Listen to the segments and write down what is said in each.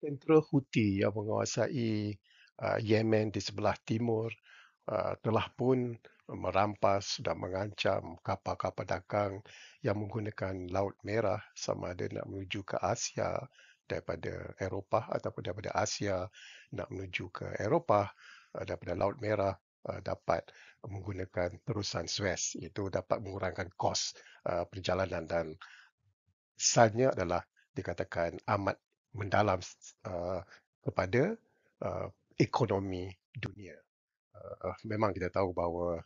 tentera Houthi yang menguasai uh, Yemen di sebelah timur uh, telah pun merampas dan mengancam kapal-kapal dagang yang menggunakan Laut Merah sama ada nak menuju ke Asia daripada Eropah ataupun daripada Asia nak menuju ke Eropah uh, daripada Laut Merah uh, dapat menggunakan terusan Suez itu dapat mengurangkan kos uh, perjalanan dan sahnya adalah dikatakan amat mendalam uh, kepada uh, ekonomi dunia. Uh, memang kita tahu bahawa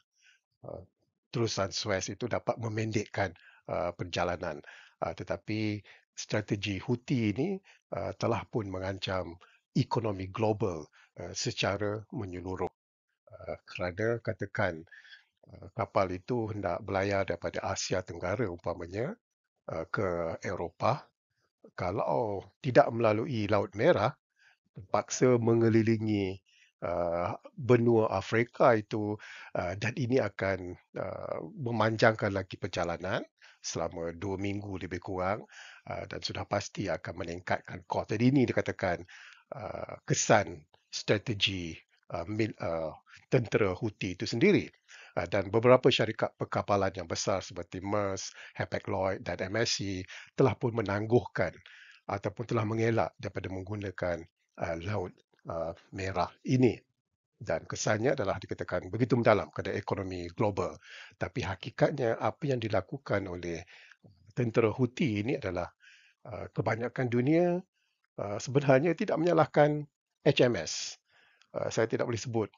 uh, terusan Suez itu dapat memendekkan uh, perjalanan. Uh, tetapi strategi Houthi ini uh, telah pun mengancam ekonomi global uh, secara menyeluruh. Uh, kerana katakan uh, kapal itu hendak berlayar daripada Asia Tenggara umpamanya uh, ke Eropah kalau tidak melalui Laut Merah, terpaksa mengelilingi uh, benua Afrika itu uh, dan ini akan uh, memanjangkan lagi perjalanan selama dua minggu lebih kurang uh, dan sudah pasti akan meningkatkan kos. Jadi ini dikatakan uh, kesan strategi uh, mil, uh, tentera Houthi itu sendiri. Ah, dan beberapa syarikat perkapalan yang besar seperti Maersk, Hapag Lloyd dan MSC telah pun menangguhkan ataupun telah mengelak daripada menggunakan uh, laut uh, merah ini dan kesannya adalah dikatakan begitu mendalam kepada ekonomi global tapi hakikatnya apa yang dilakukan oleh tentera Huti ini adalah uh, kebanyakan dunia uh, sebenarnya tidak menyalahkan HMS uh, saya tidak boleh sebut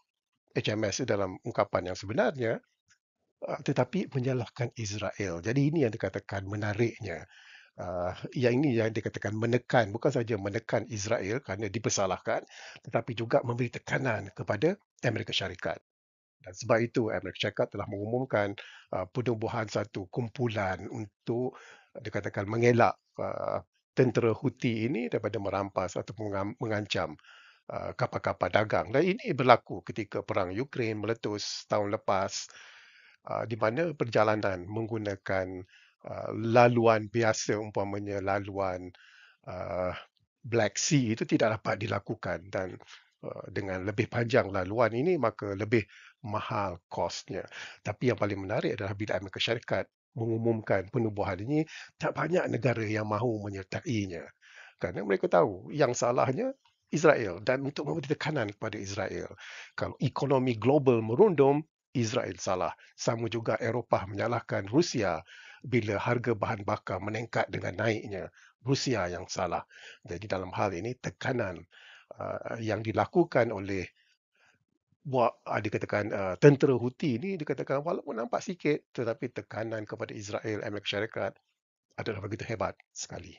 HMS dalam ungkapan yang sebenarnya eh, tetapi menyalahkan Israel. Jadi ini yang dikatakan menariknya. Uh, yang ini yang dikatakan menekan, bukan saja menekan Israel kerana dipersalahkan, tetapi juga memberi tekanan kepada Amerika Syarikat. Dan sebab itu Amerika Syarikat telah mengumumkan uh, penubuhan satu kumpulan untuk dikatakan mengelak uh, tentera Houthi ini daripada merampas atau mengancam Uh, kapal-kapal dagang dan ini berlaku ketika perang Ukraine meletus tahun lepas uh, di mana perjalanan menggunakan uh, laluan biasa umpamanya laluan Black Sea itu tidak dapat dilakukan dan dengan lebih panjang laluan ini maka lebih mahal kosnya tapi yang paling menarik adalah bila Amerika Syarikat mengumumkan penubuhan ini tak banyak negara yang mahu menyertainya kerana mereka tahu yang salahnya Israel dan untuk memberi tekanan kepada Israel. Kalau ekonomi global merundum, Israel salah. Sama juga Eropah menyalahkan Rusia bila harga bahan bakar meningkat dengan naiknya. Rusia yang salah. Jadi dalam hal ini tekanan uh, yang dilakukan oleh buat uh, dikatakan uh, tentera Houthi ini dikatakan walaupun nampak sikit tetapi tekanan kepada Israel Amerika Syarikat adalah begitu hebat sekali.